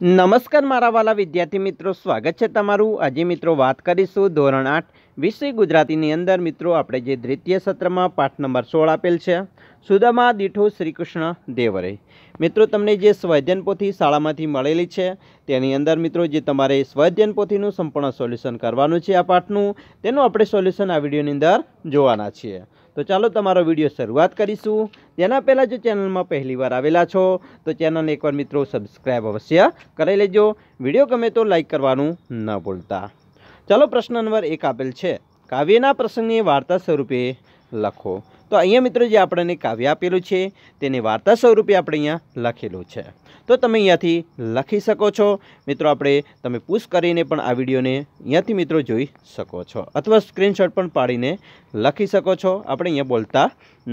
નમસ્કાર મારા વાલા વિદ્યાર્થી મિત્રો સ્વાગત છે તમારું આજે મિત્રો વાત કરીશું ધોરણ આઠ વિષય ગુજરાતીની અંદર મિત્રો આપણે જે દ્વિતીય સત્રમાં પાઠ નંબર સોળ આપેલ છે સુદામા દીઠો શ્રીકૃષ્ણ દેવરે મિત્રો તમને જે સ્વૈધ્યન પોથી શાળામાંથી મળેલી છે તેની અંદર મિત્રો જે તમારે સ્વૈધ્યન પોથીનું સંપૂર્ણ સોલ્યુશન કરવાનું છે આ પાઠનું તેનું આપણે સોલ્યુશન આ વિડીયોની અંદર જોવાના છીએ તો ચાલો તમારો વિડીયો શરૂઆત કરીશું તેના પહેલાં જો ચેનલમાં પહેલીવાર આવેલા છો તો ચેનલને એકવાર મિત્રો સબસ્ક્રાઈબ અવશ્ય કરી લેજો વિડીયો ગમે તો લાઇક કરવાનું ન ભૂલતા ચાલો પ્રશ્ન નંબર એક આપેલ છે કાવ્યના પ્રસંગની વાર્તા સ્વરૂપે લખો તો અહીંયા મિત્રો જે આપણને કાવ્ય આપેલું છે તેને વાર્તા સ્વરૂપે આપણે અહીંયા લખેલું છે તો તમે અહીંયાથી લખી શકો છો મિત્રો આપણે તમે પુશ કરીને પણ આ વિડીયોને અહીંયાથી મિત્રો જોઈ શકો છો અથવા સ્ક્રીનશોટ પણ પાડીને લખી શકો છો આપણે અહીંયા બોલતા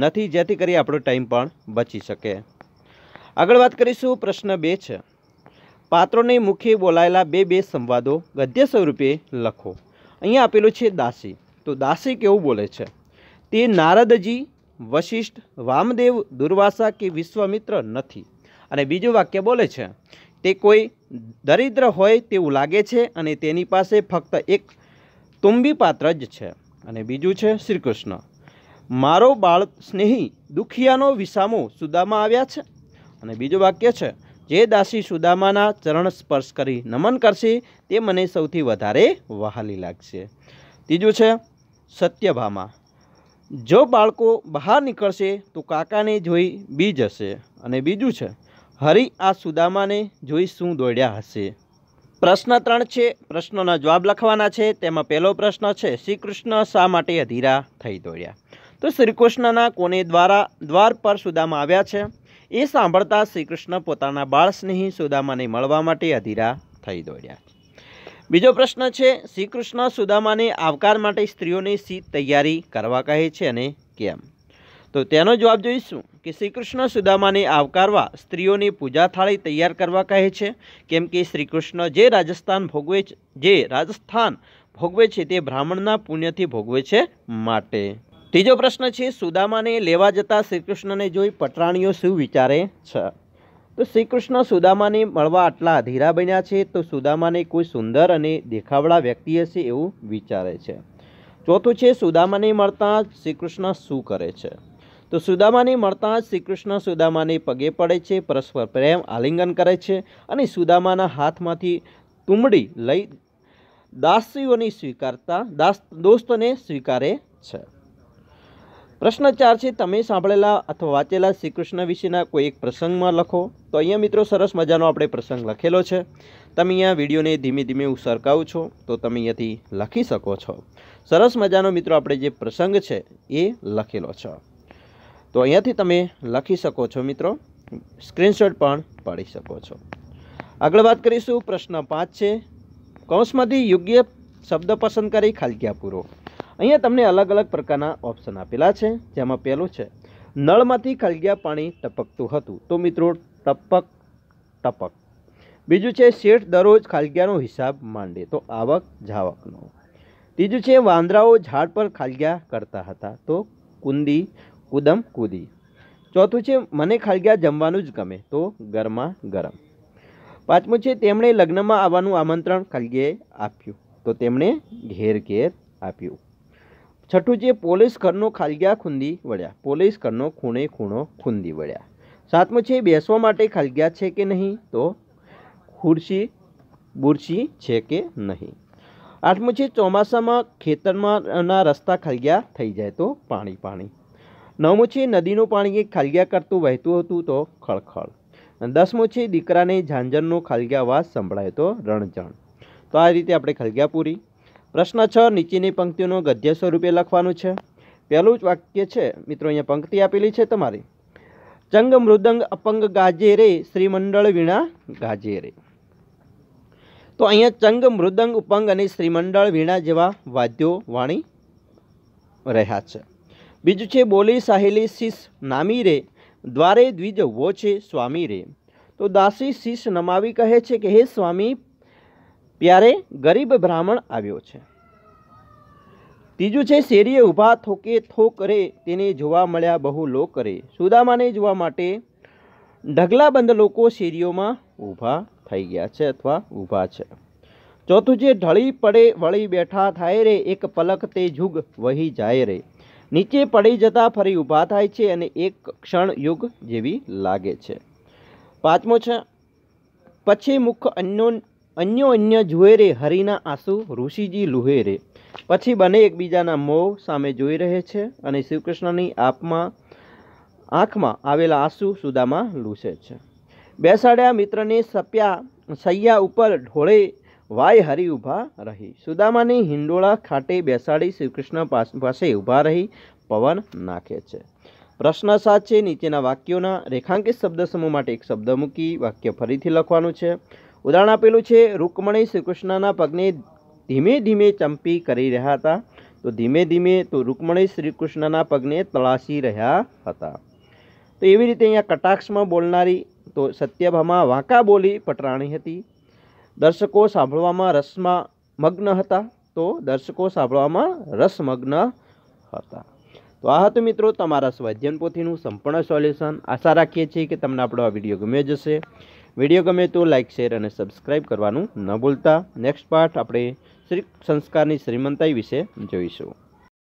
નથી જેથી કરી આપણો ટાઈમ પણ બચી શકે આગળ વાત કરીશું પ્રશ્ન બે છે પાત્રોને મુખ્ય બોલાયેલા બે બે સંવાદો ગદ્ય સ્વરૂપે લખો અહીંયા આપેલું છે દાસી તો દાસી કેવું બોલે છે તે નારદજી વશિષ્ઠ વામદેવ દુર્વાસા કે વિશ્વમિત્ર નથી અને બીજું વાક્ય બોલે છે તે કોઈ દરિદ્ર હોય તેવું લાગે છે અને તેની પાસે ફક્ત એક તુંબી પાત્ર જ છે અને બીજું છે શ્રી કૃષ્ણ મારો બાળ સ્નેહી દુખિયાનો વિસામો સુદામા આવ્યા છે અને બીજું વાક્ય છે જે દાસી સુદામાના ચરણ સ્પર્શ કરી નમન કરશે તે મને સૌથી વધારે વહાલી લાગશે ત્રીજું છે સત્યભામા જો બાળકો બહાર નીકળશે તો કાકાને જોઈ બી જશે અને બીજું છે હરિ આ સુદામાને જોઈ શું દોડ્યા હશે પ્રશ્ન ત્રણ છે પ્રશ્નોના જવાબ લખવાના છે તેમાં પહેલો પ્રશ્ન છે શ્રી કૃષ્ણ શા માટે અધીરા થઈ દોડ્યા તો શ્રી કૃષ્ણના કોને દ્વારા દ્વાર પર સુદામા આવ્યા છે એ સાંભળતા શ્રીકૃષ્ણ પોતાના બાળ સ્નેહી સુદામાને મળવા માટે અધીરા થઈ દોડ્યા બીજો પ્રશ્ન છે શ્રી કૃષ્ણ સુદામાને આવકાર માટે સ્ત્રીઓની સી તૈયારી કરવા કહે છે અને કેમ તો તેનો જવાબ જોઈશું કે શ્રી કૃષ્ણ સુદામાને આવકારવા સ્ત્રીઓની પૂજા થાળી તૈયાર કરવા કહે છે કેમ કે શ્રી કૃષ્ણ જે રાજસ્થાન ભોગવે જે રાજસ્થાન ભોગવે છે તે બ્રાહ્મણના પુણ્યથી ભોગવે છે માટે ત્રીજો પ્રશ્ન છે સુદામાને લેવા જતા શ્રીકૃષ્ણને જોઈ પટરાણીઓ શું વિચારે છે તો શ્રી કૃષ્ણ સુદામાને મળવા આટલા અધીરા બન્યા છે તો સુદામાને કોઈ સુંદર અને દેખાવડા વ્યક્તિ હશે એવું વિચારે છે ચોથું છે સુદામાને મળતા જ શ્રી કૃષ્ણ શું કરે છે તો સુદામાને મળતા શ્રી કૃષ્ણ સુદામાને પગે પડે છે પરસ્પર પ્રેમ આલિંગન કરે છે અને સુદામાના હાથમાંથી તુમડી લઈ દાસીઓની સ્વીકારતા દાસ દોસ્તોને સ્વીકારે છે પ્રશ્ન ચાર છે તમે સાંભળેલા અથવા વાંચેલા શ્રી કૃષ્ણ વિશેના કોઈ એક પ્રસંગમાં લખો તો અહીંયા મિત્રો સરસ મજાનો આપણે પ્રસંગ લખેલો છે તમે અહીંયા વિડીયોને ધીમે ધીમે હું સરકાવું છો તો તમે અહીંયાથી લખી શકો છો સરસ મજાનો મિત્રો આપણે જે પ્રસંગ છે એ લખેલો છે તો અહીંયાથી તમે લખી શકો છો મિત્રો સ્ક્રીનશોટ પણ પાડી શકો છો આગળ વાત કરીશું પ્રશ્ન પાંચ છે કૌંસમાંથી યોગ્ય શબ્દ પસંદ કરી ખાલી પૂરો અહીંયા તમને અલગ અલગ પ્રકારના ઓપ્શન આપેલા છે જેમાં પહેલું છે નળમાંથી ખલગ્યા પાણી ટપકતું હતું તો મિત્રો ટપક ટપક બીજું છે શેઠ દરરોજ ખાલગ્યાનો હિસાબ માંડે તો આવક જાવકનો ત્રીજું છે વાંદરાઓ ઝાડ પર ખાલગ્યા કરતા હતા તો કુંદી કુદમ કુદી ચોથું છે મને ખાલગ્યા જમવાનું જ ગમે તો ગરમા ગરમ પાંચમું છે તેમણે લગ્નમાં આવવાનું આમંત્રણ ખાલગીએ આપ્યું તો તેમણે ઘેર ઘેર આપ્યું છઠ્ઠું છે પોલીસ ઘરનો ખાલગ્યા ખૂંદી વળ્યા પોલીસ ઘરનો ખૂણે ખૂણો ખૂંદી વળ્યા સાતમું છે બેસવા માટે ખાલગ્યા છે કે નહીં તો ખુરશી બુરશી છે કે નહીં આઠમું છે ચોમાસામાં ખેતરમાં રસ્તા ખાલગ્યા થઈ જાય તો પાણી પાણી નવમું છે નદીનું પાણી ખાલગ્યા કરતું વહેતું હતું તો ખળખળ દસમું છે દીકરાને ઝાંઝરનો ખાલગ્યા વાસ સંભળાયો તો રણજણ તો આ રીતે આપણે ખાલગ્યા પૂરી પ્રશ્ન છ નીચેની પંક્તિઓનું ગદ્ય સ્વરૂપે લખવાનું છે પહેલું જ વાક્ય છે મિત્રો અહીંયા પંક્તિ આપેલી છે તમારી ચંગ મૃદંગ અપંગ ગાજે રે શ્રીમંડળ વીણા ગાજે રે તો અહીંયા ચંગ મૃદંગ ઉપંગ અને શ્રીમંડળ વીણા જેવા વાદ્યો વાણી રહ્યા છે બીજું છે બોલી સાહેલી શીશ નામી રે દ્વારે દ્વિજ વો છે સ્વામી રે તો દાસી શીશ નમાવી કહે છે કે હે સ્વામી ત્યારે ગરીબ બ્રાહ્મણ આવ્યો છે ત્રીજું છે શેરીએ ઊભા થોકે થો કરે તેને જોવા મળ્યા બહુ લો કરે સુદામાને જોવા માટે ઢગલાબંધ લોકો શેરીઓમાં ઊભા થઈ ગયા છે અથવા ઊભા છે ચોથું છે ઢળી પડે વળી બેઠા થાય રે એક પલક તે જુગ વહી જાય રે નીચે પડી જતા ફરી ઊભા થાય છે અને એક ક્ષણ યુગ જેવી લાગે છે પાંચમો છે પછી મુખ અન્યો અન્યો અન્ય જુએ રે હરિના આંસુ ઋષિજી લુહે રે પછી બંને એકબીજાના મો સામે જોઈ રહે છે અને શ્રીકૃષ્ણની આપમાં આંખમાં આવેલા આંસુ સુદામાં લૂછે છે બેસાડ્યા મિત્રને સપ્યા સૈયા ઉપર ઢોળે વાય હરી ઊભા રહી સુદામાને હિંડોળા ખાટે બેસાડી શ્રીકૃષ્ણ પાસે ઊભા રહી પવન નાખે છે પ્રશ્ન સાચે નીચેના વાક્યોના રેખાંકિત શબ્દ સમૂહ માટે એક શબ્દ મૂકી વાક્ય ફરીથી લખવાનું છે ઉદાહરણ આપેલું છે રૂકમણી શ્રીકૃષ્ણના પગને ધીમે ધીમે ચંપી કરી રહ્યા હતા તો ધીમે ધીમે તો રૂકમણી શ્રીકૃષ્ણના પગને તળાશી રહ્યા હતા તો એવી રીતે અહીંયા કટાક્ષમાં બોલનારી તો સત્યભામાં વાંકા બોલી પટરાણી હતી દર્શકો સાંભળવામાં રસમાં મગ્ન હતા તો દર્શકો સાંભળવામાં રસમગ્ન હતા તો આ હતું મિત્રો તમારા સ્વાધ્યન પોથીનું સંપૂર્ણ સોલ્યુશન આશા રાખીએ છીએ કે તમને આપણો આ વિડીયો ગમ્યો જશે વિડીયો ગમે તો લાઇક શેર અને સબસ્ક્રાઈબ કરવાનું ન ભૂલતા નેક્સ્ટ પાર્ટ આપણે શ્રી સંસ્કારની શ્રીમંતાઈ વિશે જોઈશું